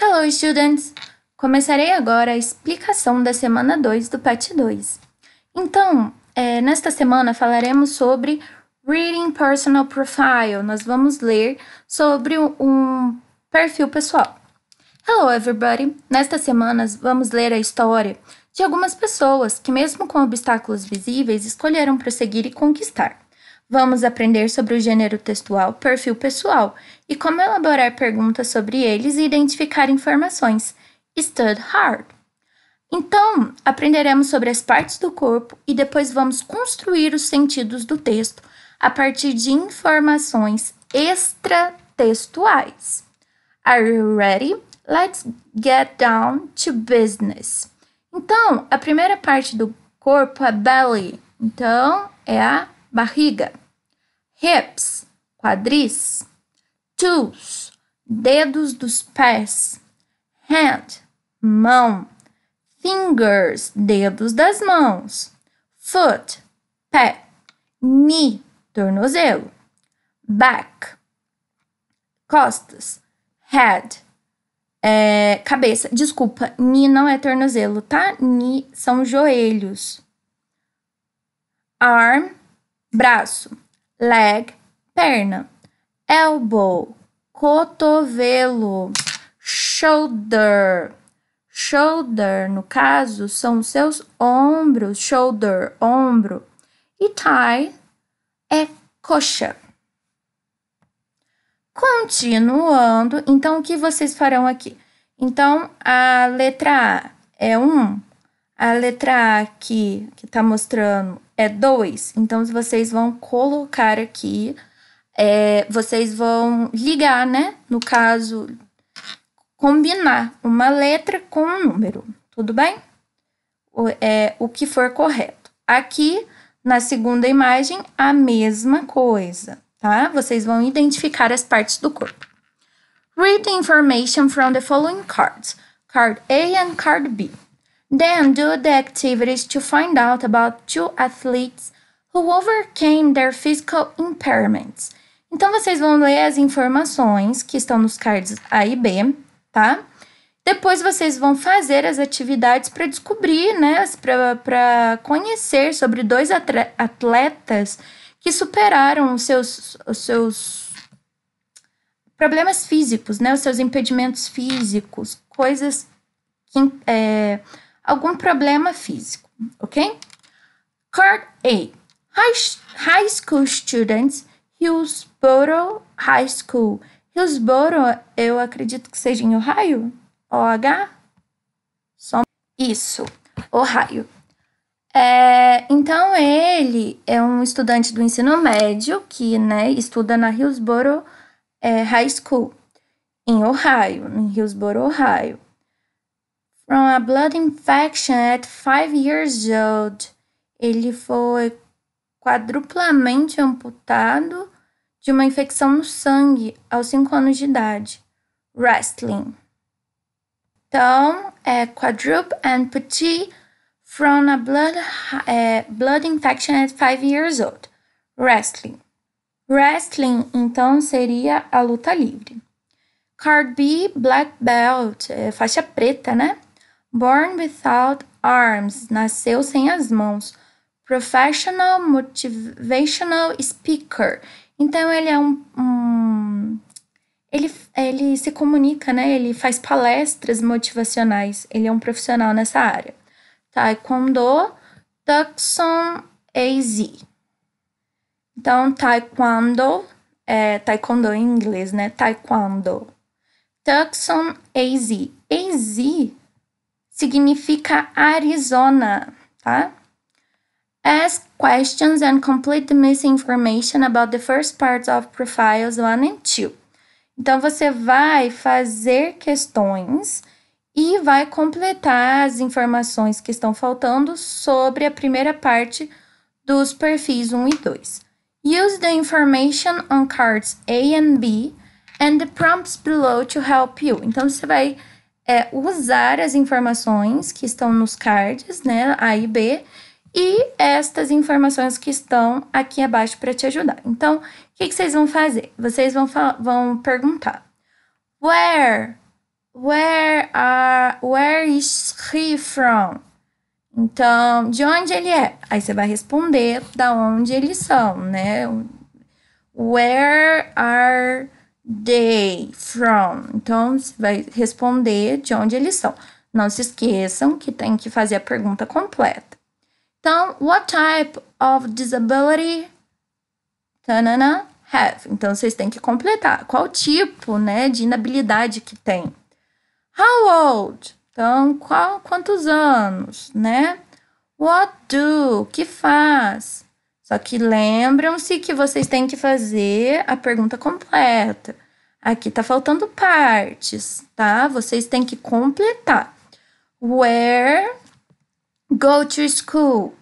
Hello, students! Começarei agora a explicação da semana 2 do PET 2. Então, é, nesta semana falaremos sobre Reading Personal Profile. Nós vamos ler sobre um perfil pessoal. Hello, everybody! Nesta semana vamos ler a história de algumas pessoas que, mesmo com obstáculos visíveis, escolheram prosseguir e conquistar. Vamos aprender sobre o gênero textual, perfil pessoal e como elaborar perguntas sobre eles e identificar informações. Stud hard. Então, aprenderemos sobre as partes do corpo e depois vamos construir os sentidos do texto a partir de informações extratextuais. Are you ready? Let's get down to business. Então, a primeira parte do corpo é belly. Então, é a barriga hips, quadris, toes, dedos dos pés, hand, mão, fingers, dedos das mãos, foot, pé, knee, tornozelo, back, costas, head, é, cabeça. Desculpa, knee não é tornozelo, tá? Knee são joelhos. Arm, braço leg, perna, elbow, cotovelo, shoulder. Shoulder, no caso, são os seus ombros, shoulder, ombro. E tie é coxa. Continuando, então o que vocês farão aqui? Então a letra A é um a letra A aqui, que está mostrando, é 2. Então, vocês vão colocar aqui, é, vocês vão ligar, né? No caso, combinar uma letra com um número, tudo bem? O, é, o que for correto. Aqui, na segunda imagem, a mesma coisa, tá? Vocês vão identificar as partes do corpo. Read the information from the following cards. Card A and Card B. Then do the activities to find out about two athletes who overcame their physical impairments. Então vocês vão ler as informações que estão nos cards A e B, tá? Depois vocês vão fazer as atividades para descobrir, né? Para conhecer sobre dois atletas que superaram os seus, os seus problemas físicos, né? Os seus impedimentos físicos, coisas que, é, algum problema físico, ok? Card A. High, school students, Hillsboro High School. Hillsboro, eu acredito que seja em Ohio? OH? Som Isso, Ohio. É, então, ele é um estudante do ensino médio que né, estuda na Hillsboro é, High School, em Ohio, em Hillsboro, Ohio from a blood infection at five years old. Ele foi quadruplamente amputado de uma infecção no sangue aos cinco anos de idade. Wrestling. Então, é quadruple amputee from a blood, é, blood infection at five years old. Wrestling. Wrestling, então, seria a luta livre. Card B, black belt, é, faixa preta, né? Born Without Arms, nasceu sem as mãos. Professional Motivational Speaker. Então ele é um, um. ele, ele se comunica, né? Ele faz palestras motivacionais. Ele é um profissional nessa área. Taekwondo Tucson AZ. Então, Taekwondo, é, Taekwondo em inglês, né? Taekwondo. Tucson AZ. AZ significa Arizona, tá? Ask questions and complete the missing information about the first parts of profiles 1 and 2. Então, você vai fazer questões e vai completar as informações que estão faltando sobre a primeira parte dos perfis 1 e 2. Use the information on cards A and B and the prompts below to help you. Então, você vai é usar as informações que estão nos cards, né, A e B, e estas informações que estão aqui abaixo para te ajudar. Então, o que, que, vocês vão fazer? Vocês vão, vão perguntar: Where? Where are? Where is he from? Então, de onde ele é? Aí você vai responder da onde eles são, né? Where are they from. Então, você vai responder de onde eles são. Não se esqueçam que tem que fazer a pergunta completa. Então, what type of disability tanana, have? Então, vocês têm que completar. Qual tipo né, de inabilidade que tem? How old? Então, qual, quantos anos, né? What do? Que faz? Só que lembram-se que vocês têm que fazer a pergunta completa. Aqui tá faltando partes, tá? Vocês têm que completar. Where go to school?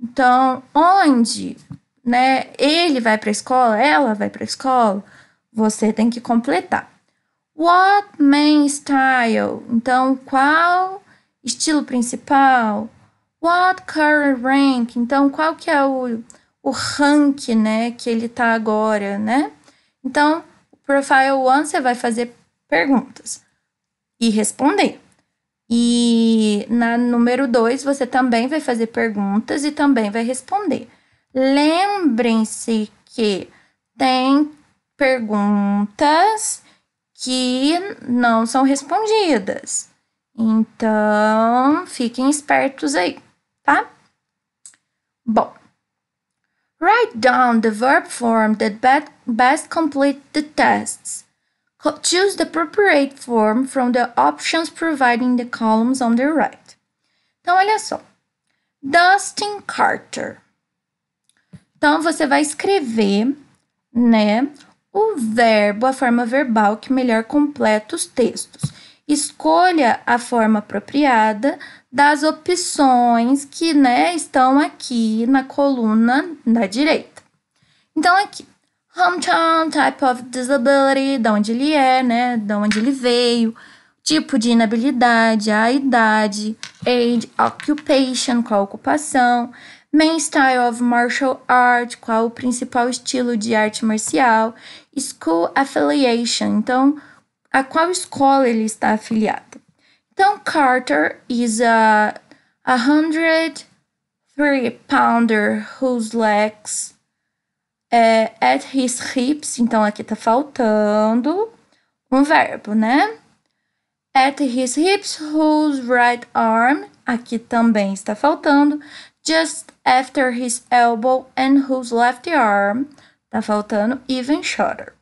Então, onde, né? Ele vai para a escola, ela vai para a escola. Você tem que completar. What main style? Então, qual estilo principal? What current rank? Então, qual que é o o rank, né, que ele tá agora, né? Então, profile one você vai fazer perguntas e responder. E na número 2, você também vai fazer perguntas e também vai responder. Lembrem-se que tem perguntas que não são respondidas. Então, fiquem espertos aí, tá? Bom, Write down the verb form that best completes the tests. Choose the appropriate form from the options providing the columns on the right. Então, olha só. Dustin Carter. Então, você vai escrever, né, o verbo, a forma verbal que melhor completa os textos escolha a forma apropriada das opções que né, estão aqui na coluna da direita. Então, aqui, hometown, type of disability, de onde ele é, né, de onde ele veio, tipo de inabilidade, a idade, age, occupation, qual a ocupação, main style of martial art, qual o principal estilo de arte marcial, school affiliation, então a qual escola ele está afiliado. Então, Carter is a 103 pounder whose legs uh, at his hips. Então, aqui tá faltando um verbo, né? At his hips, whose right arm. Aqui também está faltando. Just after his elbow and whose left arm. Tá faltando even shorter.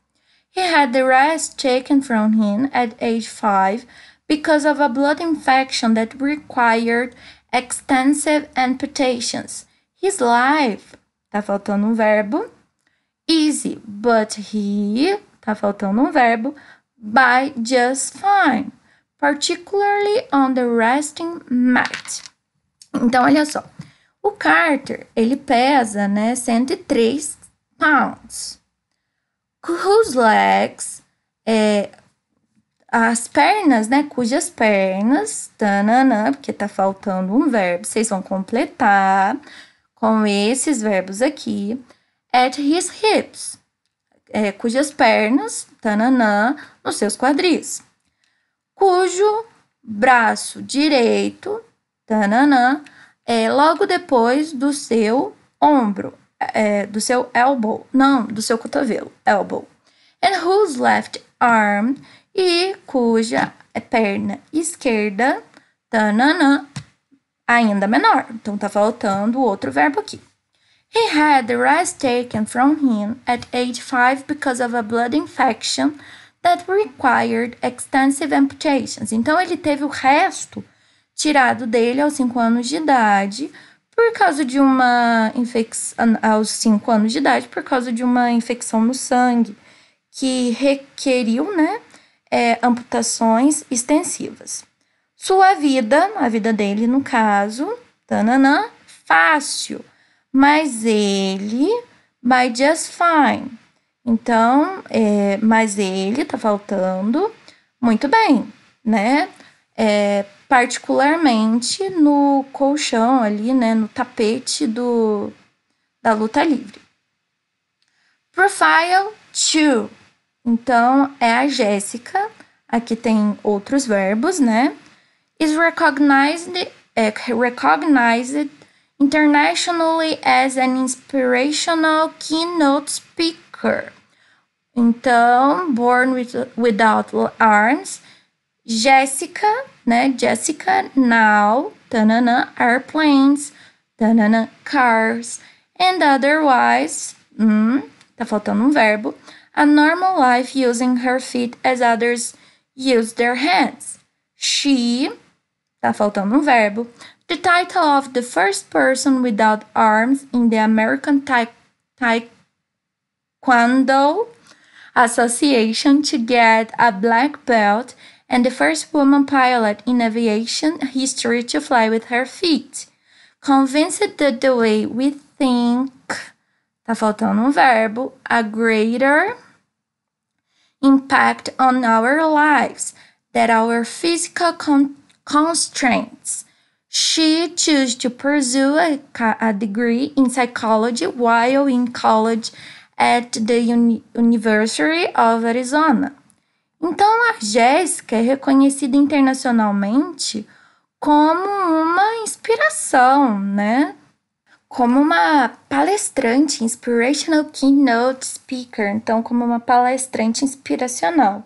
He had the rest taken from him at age 5 because of a blood infection that required extensive amputations. His life, tá faltando um verbo, easy, but he, tá faltando um verbo, by just fine, particularly on the resting mat. Então, olha só, o Carter, ele pesa, né, 103 pounds. whose legs, é, as pernas, né? Cujas pernas, tananã, porque tá faltando um verbo, vocês vão completar com esses verbos aqui. At his hips, é, cujas pernas, tananã, nos seus quadris. Cujo braço direito, tananã, é logo depois do seu ombro, é, do seu elbow, não, do seu cotovelo, elbow. And whose left arm e cuja perna esquerda, tanana, ainda menor. Então tá faltando outro verbo aqui. He had the rest taken from him at age 5 because of a blood infection that required extensive amputations. Então ele teve o resto tirado dele aos 5 anos de idade por causa de uma infecção aos 5 anos de idade, por causa de uma infecção no sangue, que requeriu né, é, amputações extensivas. Sua vida, a vida dele no caso, tananã, fácil, mas ele by just fine. Então, é, mas ele tá faltando muito bem, né? É, particularmente no colchão ali, né, no tapete do da luta livre. Profile 2. Então é a Jéssica, aqui tem outros verbos, né? Is recognized é, recognized internationally as an inspirational keynote speaker. Então, born with, without arms, Jéssica né? Jessica now, tanana, airplanes, tanana, cars, and otherwise, hum, tá faltando um verbo, a normal life using her feet as others use their hands. She, tá faltando um verbo, the title of the first person without arms in the American ta Taekwondo Association to get a black belt and the first woman pilot in aviation history to fly with her feet. Convinced that the way we think, tá faltando um verbo, a greater impact on our lives that our physical con constraints. She chose to pursue a, a, degree in psychology while in college at the Uni University of Arizona. Então, a Jéssica é reconhecida internacionalmente como uma inspiração, né? Como uma palestrante, inspirational keynote speaker, então como uma palestrante inspiracional.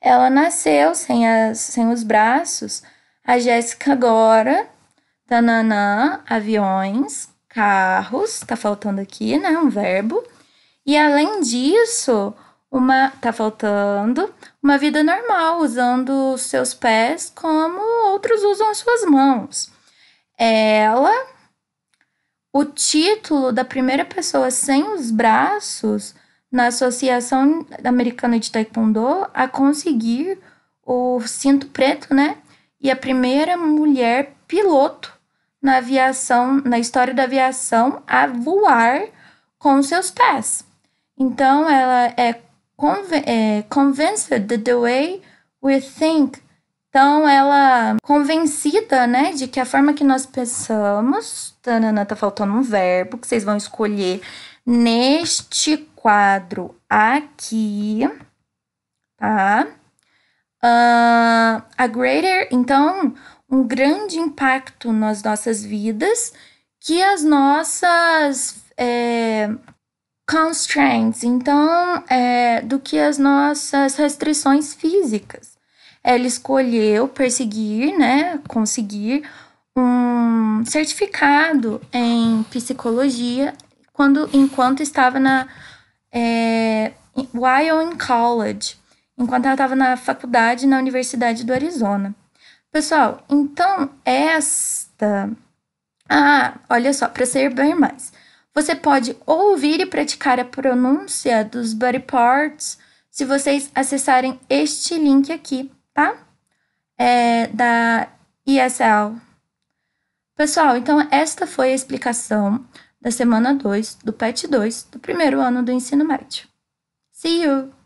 Ela nasceu sem, as, sem os braços, a Jéssica agora, tananã, tá aviões, carros, tá faltando aqui, né, um verbo. E além disso, uma tá faltando uma vida normal, usando os seus pés como outros usam as suas mãos. Ela o título da primeira pessoa sem os braços na Associação Americana de Taekwondo a conseguir o cinto preto, né? E a primeira mulher piloto na aviação, na história da aviação, a voar com seus pés. Então, ela é conven é, convinced that the way we think. Então, ela convencida, né, de que a forma que nós pensamos. Tanana, tá faltando um verbo que vocês vão escolher neste quadro aqui, tá? Uh, a greater, então, um grande impacto nas nossas vidas que as nossas é, constraints, então, é, do que as nossas restrições físicas. Ela escolheu perseguir, né, conseguir um certificado em psicologia quando enquanto estava na é, while in college, enquanto ela estava na faculdade na Universidade do Arizona. Pessoal, então esta ah, olha só, para ser bem mais. Você pode ouvir e praticar a pronúncia dos body parts se vocês acessarem este link aqui, tá? É, da ESL. Pessoal, então esta foi a explicação da semana 2 do PET 2 do primeiro ano do ensino médio. See you!